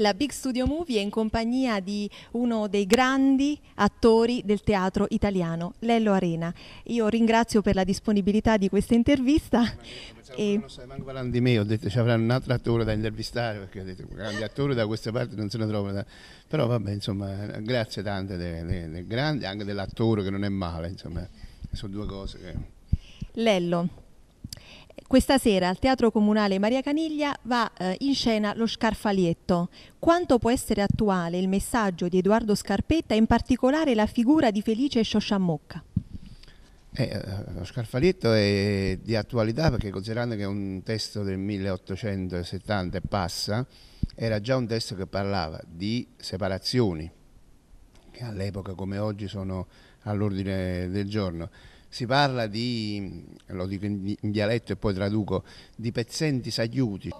La Big Studio Movie è in compagnia di uno dei grandi attori del teatro italiano, Lello Arena. Io ringrazio per la disponibilità di questa intervista. E... Non sai manco parlando di me, ho detto ci avranno un altro attore da intervistare perché ho detto grandi attori da questa parte non se ne trovano. Da... Però vabbè, insomma, grazie tante del, del, del grande, anche dell'attore che non è male, insomma, sono due cose che... Lello, questa sera al Teatro Comunale Maria Caniglia va eh, in scena lo Scarfalietto. Quanto può essere attuale il messaggio di Edoardo Scarpetta in particolare la figura di Felice Sciosciamocca? Eh, eh, lo Scarfalietto è di attualità perché considerando che è un testo del 1870 e passa, era già un testo che parlava di separazioni, che all'epoca come oggi sono all'ordine del giorno si parla di, lo dico in dialetto e poi traduco, di pezzenti sagliuti.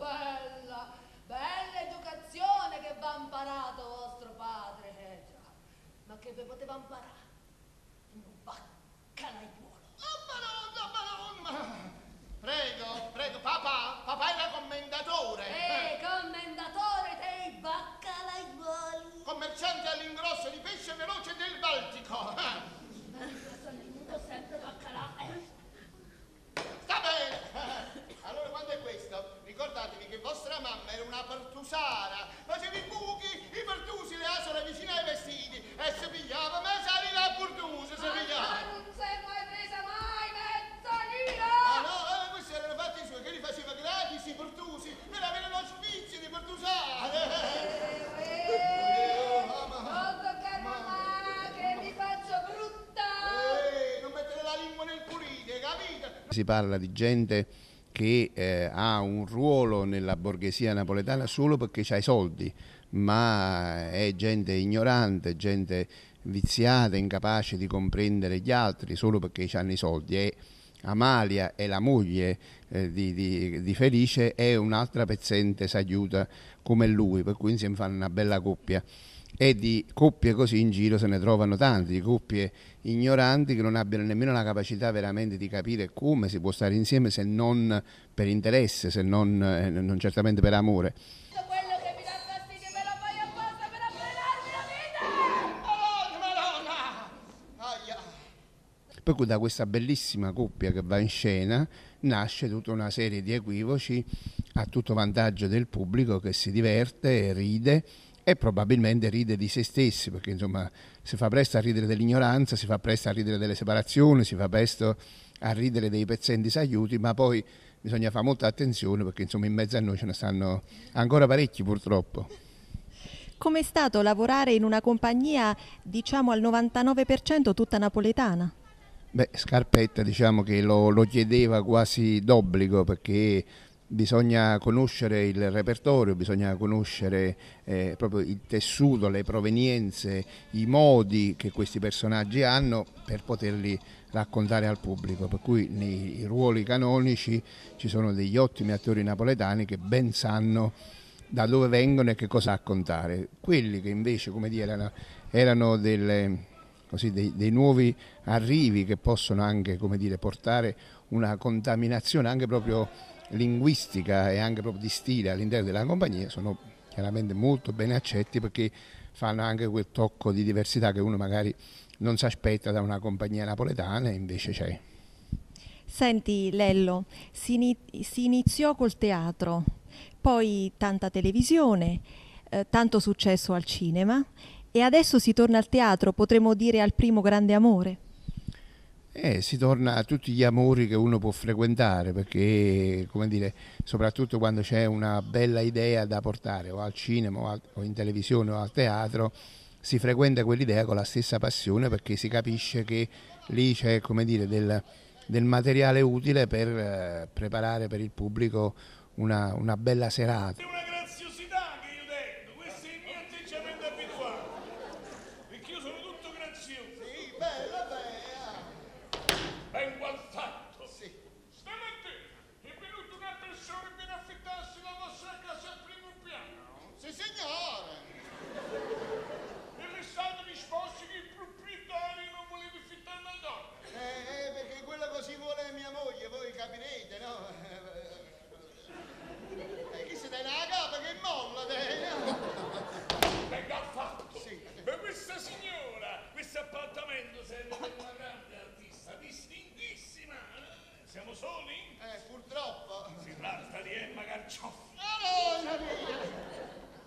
Si parla di gente che eh, ha un ruolo nella borghesia napoletana solo perché ha i soldi, ma è gente ignorante, gente viziata, incapace di comprendere gli altri solo perché hanno i soldi. È Amalia è la moglie eh, di, di, di, Felice e un'altra pezzente sagliuta come lui, per cui insieme fanno una bella coppia. E di coppie così in giro se ne trovano tante, di coppie ignoranti che non abbiano nemmeno la capacità veramente di capire come si può stare insieme se non per interesse, se non, eh, non certamente per amore. Per cui da questa bellissima coppia che va in scena nasce tutta una serie di equivoci a tutto vantaggio del pubblico che si diverte, ride e probabilmente ride di se stessi, perché insomma si fa presto a ridere dell'ignoranza, si fa presto a ridere delle separazioni, si fa presto a ridere dei pezzenti saiuti, ma poi bisogna fare molta attenzione perché insomma in mezzo a noi ce ne stanno ancora parecchi purtroppo. Com'è stato lavorare in una compagnia diciamo al 99% tutta napoletana? Beh, Scarpetta diciamo che lo, lo chiedeva quasi d'obbligo perché bisogna conoscere il repertorio, bisogna conoscere eh, proprio il tessuto, le provenienze, i modi che questi personaggi hanno per poterli raccontare al pubblico. Per cui nei ruoli canonici ci sono degli ottimi attori napoletani che ben sanno da dove vengono e che cosa raccontare. Quelli che invece, come dire, erano, erano delle così, dei, dei, nuovi arrivi che possono anche come dire, portare una contaminazione anche proprio linguistica e anche proprio di stile all'interno della compagnia sono chiaramente molto ben accetti perché fanno anche quel tocco di diversità che uno magari non si aspetta da una compagnia napoletana e invece c'è. Senti Lello, si, iniziò col teatro, poi tanta televisione, eh, tanto successo al cinema e adesso si torna al teatro, potremmo dire al primo grande amore. Eh, si torna a tutti gli amori che uno può frequentare perché, come dire, soprattutto quando c'è una bella idea da portare o al cinema o, al, o in televisione o al teatro, si frequenta quell'idea con la stessa passione perché si capisce che lì c'è, come dire, del, del materiale utile per eh, preparare per il pubblico una, una bella serata.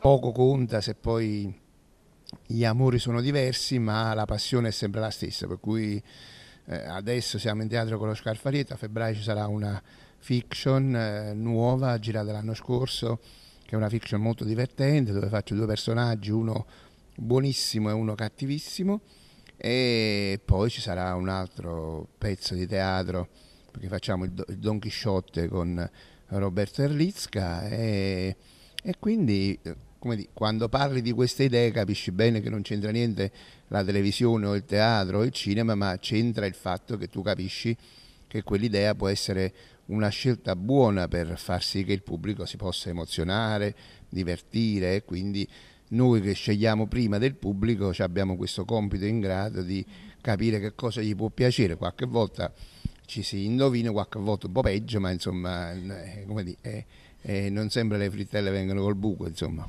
poco conta se poi gli amori sono diversi, ma la passione è sempre la stessa, per cui eh, adesso siamo in teatro con lo Scarfarietto, a febbraio ci sarà una fiction eh, nuova, girata l'anno scorso, che è una fiction molto divertente, dove faccio due personaggi, uno buonissimo e uno cattivissimo, e poi ci sarà un altro pezzo di teatro, perché facciamo il, Don Chisciotte con Roberto Erlitzka, e, e quindi eh, Dire, quando parli di queste idee capisci bene che non c'entra niente la televisione o il teatro o il cinema, ma c'entra il fatto che tu capisci che quell'idea può essere una scelta buona per far sì che il pubblico si possa emozionare, divertire e quindi noi che scegliamo prima del pubblico abbiamo questo compito in grado di capire che cosa gli può piacere. Qualche volta ci si indovina, qualche volta un po' peggio, ma insomma, eh, come dire, eh, eh, non sempre le frittelle vengono col buco, insomma.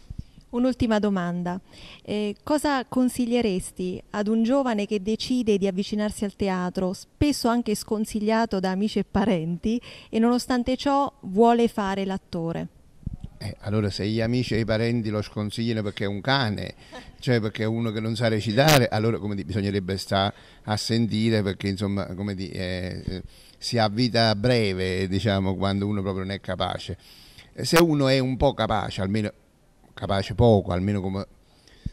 Un'ultima domanda. Eh, cosa consiglieresti ad un giovane che decide di avvicinarsi al teatro, spesso anche sconsigliato da amici e parenti, e nonostante ciò vuole fare l'attore? Eh, allora se gli amici e i parenti lo sconsigliano perché è un cane, cioè perché è uno che non sa recitare, allora come di, bisognerebbe stare a sentire perché insomma come di, eh, eh, si ha vita breve diciamo quando uno proprio non è capace. Se uno è un po' capace, almeno capace poco, almeno come...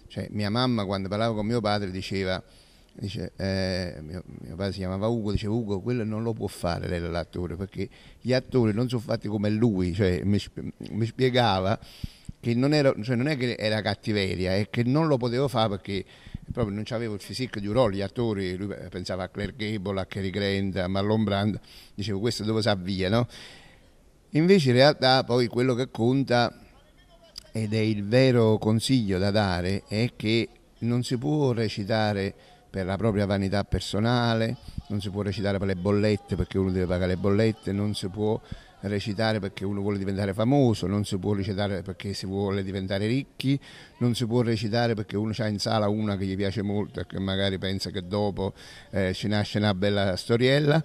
Cioè, mia mamma quando parlava con mio padre diceva, dice, eh, mio, mio, padre si chiamava Ugo, diceva Ugo quello non lo può fare lei l'attore perché gli attori non sono fatti come lui, cioè, mi, mi, spiegava che non, era, cioè, non è che era cattiveria, è che non lo potevo fare perché proprio non c'avevo il fisico di un ruolo, gli attori, lui eh, pensava a Claire Gable, a Cary Grant, a Marlon Brando, dicevo questo dove si avvia, no? Invece in realtà poi quello che conta ed è il vero consiglio da dare, è che non si può recitare per la propria vanità personale, non si può recitare per le bollette perché uno deve pagare le bollette, non si può recitare perché uno vuole diventare famoso, non si può recitare perché si vuole diventare ricchi, non si può recitare perché uno ha in sala una che gli piace molto e che magari pensa che dopo eh, ci nasce una bella storiella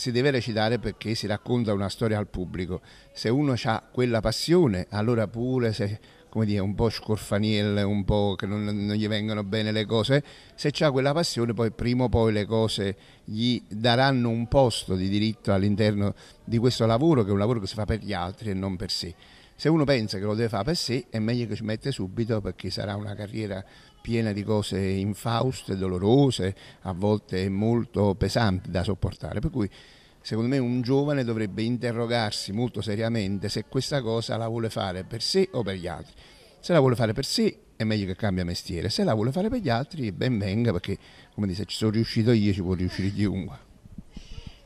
si deve recitare perché si racconta una storia al pubblico. Se uno ha quella passione, allora pure se come dire, un po' scorfanielle, un po' che non, non gli vengono bene le cose, se ha quella passione poi prima o poi le cose gli daranno un posto di diritto all'interno di questo lavoro che è un lavoro che si fa per gli altri e non per sé. Se uno pensa che lo deve fare per sé è meglio che ci mette subito perché sarà una carriera piena di cose infauste, dolorose, a volte molto pesanti da sopportare. Per cui secondo me un giovane dovrebbe interrogarsi molto seriamente se questa cosa la vuole fare per sé o per gli altri. Se la vuole fare per sé è meglio che cambia mestiere, se la vuole fare per gli altri ben venga perché come dice ci sono riuscito io ci può riuscire chiunque.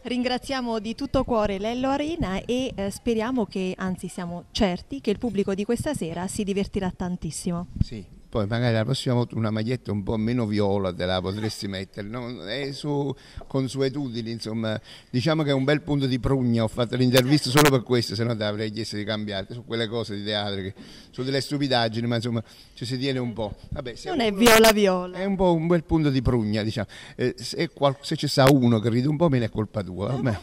Ringraziamo di tutto cuore Lello Arena e eh, speriamo che, anzi siamo certi, che il pubblico di questa sera si divertirà tantissimo. Sì, poi magari la prossima volta una maglietta un po' meno viola te la potresti mettere, no? è su consuetudini, insomma, diciamo che è un bel punto di prugna, ho fatto l'intervista solo per questo, se no te avrei chiesto di cambiare, su quelle cose di teatro, che, su delle stupidaggini, ma insomma ci si tiene un po'. Vabbè, non è viola viola. È un po' un bel punto di prugna, diciamo. Eh, se, qual- se ci sta uno che ride un po' meno è colpa tua.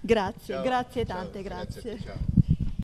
grazie, ciao, grazie tante, ciao, grazie. grazie